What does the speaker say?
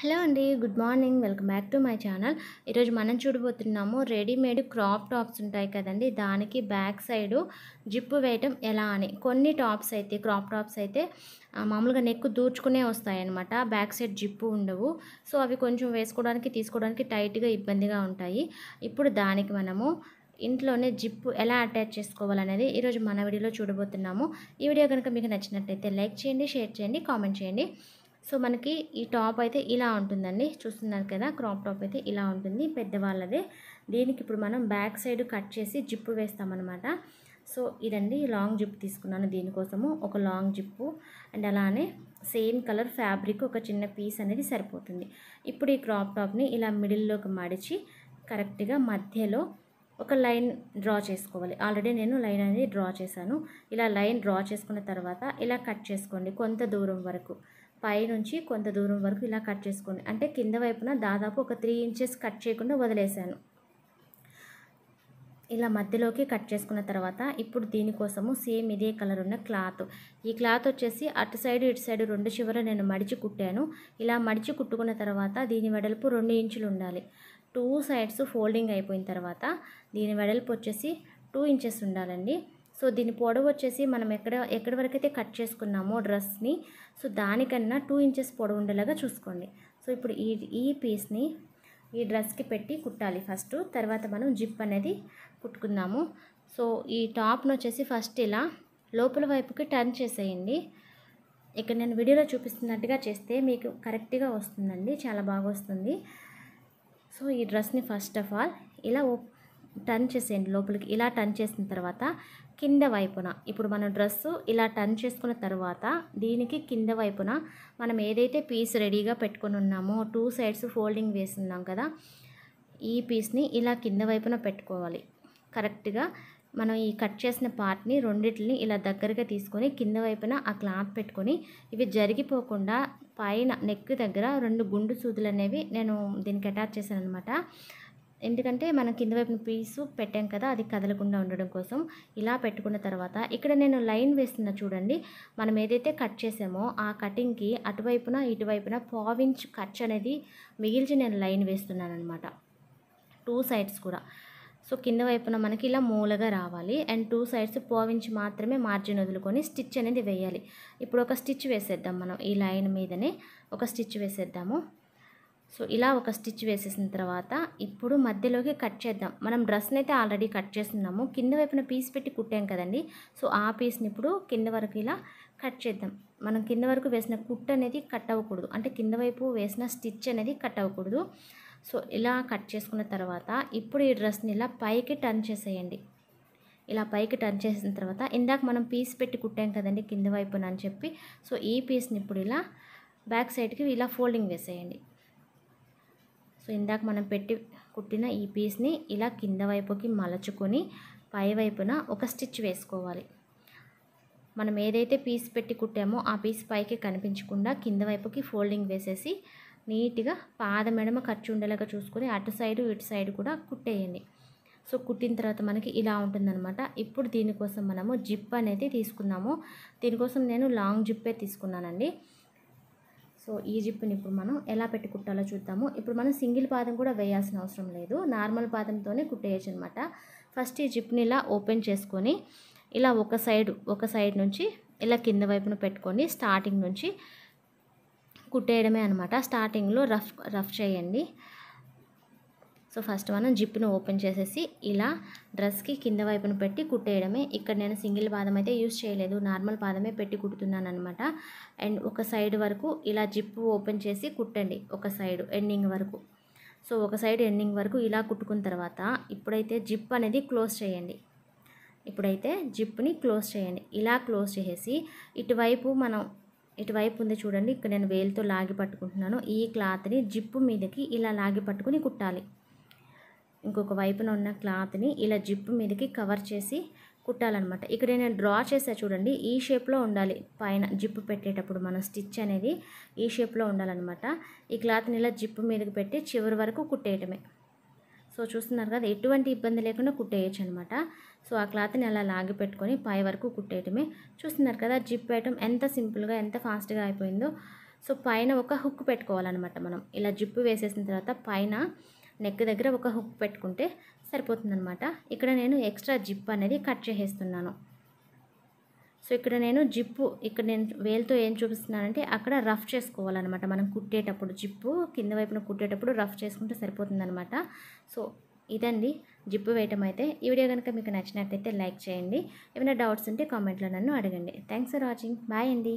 hello అండి good morning welcome back to my channel ఈరోజు మనం చూడబోతున్నాము రెడీమేడ్ క్రాప్ టాప్స్ ఉంటాయి కదండి దానికి బ్యాక్ సైడు జిప్పు వేయటం ఎలా అని కొన్ని టాప్స్ అయితే క్రాప్ టాప్స్ అయితే మామూలుగా నెక్ దూర్చుకునే వస్తాయన్నమాట బ్యాక్ సైడ్ జిప్పు ఉండవు సో అవి కొంచెం వేసుకోవడానికి తీసుకోవడానికి టైట్గా ఇబ్బందిగా ఉంటాయి ఇప్పుడు దానికి మనము ఇంట్లోనే జిప్పు ఎలా అటాచ్ చేసుకోవాలనేది ఈరోజు మన వీడియోలో చూడబోతున్నాము ఈ వీడియో కనుక మీకు నచ్చినట్లయితే లైక్ చేయండి షేర్ చేయండి కామెంట్ చేయండి సో మనకి ఈ టాప్ అయితే ఇలా ఉంటుందండి చూస్తున్నారు కదా క్రాప్ టాప్ అయితే ఇలా ఉంటుంది పెద్దవాళ్ళదే దీనికి ఇప్పుడు మనం బ్యాక్ సైడ్ కట్ చేసి జిప్పు వేస్తామన్నమాట సో ఇదండి లాంగ్ జిప్ తీసుకున్నాను దీనికోసము ఒక లాంగ్ జిప్పు అండ్ అలానే సేమ్ కలర్ ఫ్యాబ్రిక్ ఒక చిన్న పీస్ అనేది సరిపోతుంది ఇప్పుడు ఈ క్రాప్ టాప్ని ఇలా మిడిల్లోకి మడిచి కరెక్ట్గా మధ్యలో ఒక లైన్ డ్రా చేసుకోవాలి ఆల్రెడీ నేను లైన్ అనేది డ్రా చేశాను ఇలా లైన్ డ్రా చేసుకున్న తర్వాత ఇలా కట్ చేసుకోండి కొంత దూరం వరకు పైనుంచి కొంత దూరం వరకు ఇలా కట్ చేసుకోండి అంటే కింద వైపున దాదాపు ఒక త్రీ ఇంచెస్ కట్ చేయకుండా వదిలేశాను ఇలా మధ్యలోకి కట్ చేసుకున్న తర్వాత ఇప్పుడు దీనికోసము సేమ్ ఇదే కలర్ ఉన్న క్లాత్ ఈ క్లాత్ వచ్చేసి అటు సైడ్ ఇటు సైడ్ రెండు చివర నేను మడిచి కుట్టాను ఇలా మడిచి కుట్టుకున్న తర్వాత దీని వెడల్పు రెండు ఇంచులు ఉండాలి టూ సైడ్స్ ఫోల్డింగ్ అయిపోయిన తర్వాత దీని వెడల్పు వచ్చేసి టూ ఇంచెస్ ఉండాలండి సో దీని పొడవు వచ్చేసి మనం ఎక్కడ ఎక్కడి వరకు అయితే కట్ చేసుకున్నామో డ్రెస్ని సో దానికన్నా టూ ఇంచెస్ పొడవు ఉండేలాగా చూసుకోండి సో ఇప్పుడు ఈ ఈ పీస్ని ఈ డ్రెస్కి పెట్టి కుట్టాలి ఫస్ట్ తర్వాత మనం జిప్ అనేది కుట్టుకుందాము సో ఈ టాప్ను వచ్చేసి ఫస్ట్ ఇలా లోపల వైపుకి టర్న్ చేసేయండి ఇక్కడ నేను వీడియోలో చూపిస్తున్నట్టుగా చేస్తే మీకు కరెక్ట్గా వస్తుందండి చాలా బాగా వస్తుంది సో ఈ డ్రెస్ని ఫస్ట్ ఆఫ్ ఆల్ ఇలా టర్న్ చేసేయండి లోపలికి ఇలా టర్న్ చేసిన తర్వాత కింద వైపున ఇప్పుడు మనం డ్రెస్సు ఇలా టర్న్ చేసుకున్న తర్వాత దీనికి కింద వైపున మనం ఏదైతే పీస్ రెడీగా పెట్టుకొని ఉన్నామో టూ సైడ్స్ ఫోల్డింగ్ వేస్తున్నాం కదా ఈ పీస్ని ఇలా కింద వైపున పెట్టుకోవాలి కరెక్ట్గా మనం ఈ కట్ చేసిన పార్ట్ని రెండింటిని ఇలా దగ్గరగా తీసుకొని కింద వైపున ఆ క్లాత్ పెట్టుకొని ఇవి జరిగిపోకుండా పైన నెక్ దగ్గర రెండు గుండు సూదులు అనేవి నేను దీనికి అటాచ్ చేశాను అనమాట ఎందుకంటే మనం కింద వైపున పీసు పెట్టాం కదా అది కదలకుండా ఉండడం కోసం ఇలా పెట్టుకున్న తర్వాత ఇక్కడ నేను లైన్ వేస్తున్న చూడండి మనం ఏదైతే కట్ చేసామో ఆ కటింగ్కి అటువైపున ఇటువైపున పావించ్ ఖర్చు అనేది మిగిల్చి నేను లైన్ వేస్తున్నాను అనమాట టూ సైడ్స్ కూడా సో కింద వైపున మనకి ఇలా మూలగా రావాలి అండ్ టూ సైడ్స్ పోవించి మాత్రమే మార్జిన్ వదులుకొని స్టిచ్ అనేది వేయాలి ఇప్పుడు ఒక స్టిచ్ వేసేద్దాం మనం ఈ లైన్ మీదనే ఒక స్టిచ్ వేసేద్దాము సో ఇలా ఒక స్టిచ్ వేసేసిన తర్వాత ఇప్పుడు మధ్యలోకి కట్ చేద్దాం మనం డ్రెస్ని అయితే ఆల్రెడీ కట్ చేస్తున్నాము కింద వైపున పీస్ పెట్టి కుట్టాం కదండి సో ఆ పీస్ని ఇప్పుడు కింద వరకు ఇలా కట్ చేద్దాం మనం కింద వరకు వేసిన కుట్ అనేది కట్ అవ్వకూడదు అంటే కింద వైపు వేసిన స్టిచ్ అనేది కట్ అవ్వకూడదు సో ఇలా కట్ చేసుకున్న తర్వాత ఇప్పుడు ఈ డ్రెస్ని ఇలా పైకి టర్న్ చేసేయండి ఇలా పైకి టర్న్ చేసిన తర్వాత ఇందాక మనం పీస్ పెట్టి కుట్టాం కదండి కింద వైపున అని చెప్పి సో ఈ పీస్ని ఇప్పుడు ఇలా బ్యాక్ సైడ్కి ఇలా ఫోల్డింగ్ వేసేయండి సో ఇందాక మనం పెట్టి కుట్టిన ఈ పీస్ని ఇలా కింద వైపుకి మలచుకొని పై వైపున ఒక స్టిచ్ వేసుకోవాలి మనం ఏదైతే పీస్ పెట్టి కుట్టామో ఆ పీస్ పైకి కనిపించకుండా కింద వైపుకి ఫోల్డింగ్ వేసేసి నీట్గా పాద మెడమ ఖర్చు ఉండేలాగా చూసుకొని అటు సైడు ఇటు సైడు కూడా కుట్టేయండి సో కుట్టిన తర్వాత మనకి ఇలా ఉంటుందన్నమాట ఇప్పుడు దీనికోసం మనము జిప్ అనేది తీసుకున్నాము దీనికోసం నేను లాంగ్ జిప్పే తీసుకున్నానండి సో ఈ జిప్పుని ఇప్పుడు మనం ఎలా పెట్టి కుట్టాలో చూద్దాము ఇప్పుడు మనం సింగిల్ పాదం కూడా వేయాల్సిన అవసరం లేదు నార్మల్ పాదంతోనే కుట్టేయచ్చు అనమాట ఫస్ట్ ఈ జిప్ని ఇలా ఓపెన్ చేసుకొని ఇలా ఒక సైడ్ ఒక సైడ్ నుంచి ఇలా కింద వైపున పెట్టుకొని స్టార్టింగ్ నుంచి కుట్టేయడమే అనమాట స్టార్టింగ్లో రఫ్ రఫ్ చేయండి సో ఫస్ట్ మనం జిప్ను ఓపెన్ చేసేసి ఇలా డ్రెస్కి కింద వైపున పెట్టి కుట్టేయడమే ఇక్కడ నేను సింగిల్ పాదం అయితే యూజ్ చేయలేదు నార్మల్ పాదమే పెట్టి కుడుతున్నాను అనమాట అండ్ ఒక సైడ్ వరకు ఇలా జిప్ ఓపెన్ చేసి కుట్టండి ఒక సైడ్ ఎండింగ్ వరకు సో ఒక సైడ్ ఎండింగ్ వరకు ఇలా కుట్టుకున్న తర్వాత ఇప్పుడైతే జిప్ అనేది క్లోజ్ చేయండి ఇప్పుడైతే జిప్ని క్లోజ్ చేయండి ఇలా క్లోజ్ చేసేసి ఇటువైపు మనం ఇటువైపు ఉంది చూడండి ఇక్కడ నేను వేలుతో లాగి పట్టుకుంటున్నాను ఈ క్లాత్ని జిప్పు మీదకి ఇలా లాగి పట్టుకుని కుట్టాలి ఇంకొక వైపున ఉన్న క్లాత్ని ఇలా జిప్ మీదకి కవర్ చేసి కుట్టాలన్నమాట ఇక్కడ నేను డ్రా చేసా చూడండి ఈ షేప్లో ఉండాలి పైన జిప్ పెట్టేటప్పుడు మనం స్టిచ్ అనేది ఈ షేప్లో ఉండాలన్నమాట ఈ క్లాత్ని ఇలా జిప్ మీదకి పెట్టి చివరి వరకు కుట్టేయటమే సో చూస్తున్నారు కదా ఎటువంటి ఇబ్బంది లేకుండా కుట్టేయచ్చు అనమాట సో ఆ క్లాత్ని అలా లాగి పెట్టుకొని పై వరకు కుట్టేయటమే చూస్తున్నారు కదా జిప్ వేయటం ఎంత సింపుల్గా ఎంత ఫాస్ట్గా అయిపోయిందో సో పైన ఒక హుక్ పెట్టుకోవాలన్నమాట మనం ఇలా జిప్పు వేసేసిన తర్వాత పైన నెక్ దగ్గర ఒక హుక్ పెట్టుకుంటే సరిపోతుందనమాట ఇక్కడ నేను ఎక్స్ట్రా జిప్ అనేది కట్ చేసేస్తున్నాను సో ఇక్కడ నేను జిప్పు ఇక్కడ నేను వేలుతో ఏం చూపిస్తున్నానంటే అక్కడ రఫ్ చేసుకోవాలన్నమాట మనం కుట్టేటప్పుడు జిప్పు కింద వైపున కుట్టేటప్పుడు రఫ్ చేసుకుంటే సరిపోతుందనమాట సో ఇదండి జిప్పు వేయటం అయితే ఈ వీడియో కనుక మీకు నచ్చినట్లయితే లైక్ చేయండి ఏమైనా డౌట్స్ ఉంటే కామెంట్లో నన్ను అడగండి థ్యాంక్స్ ఫర్ వాచింగ్ బాయ్ అండి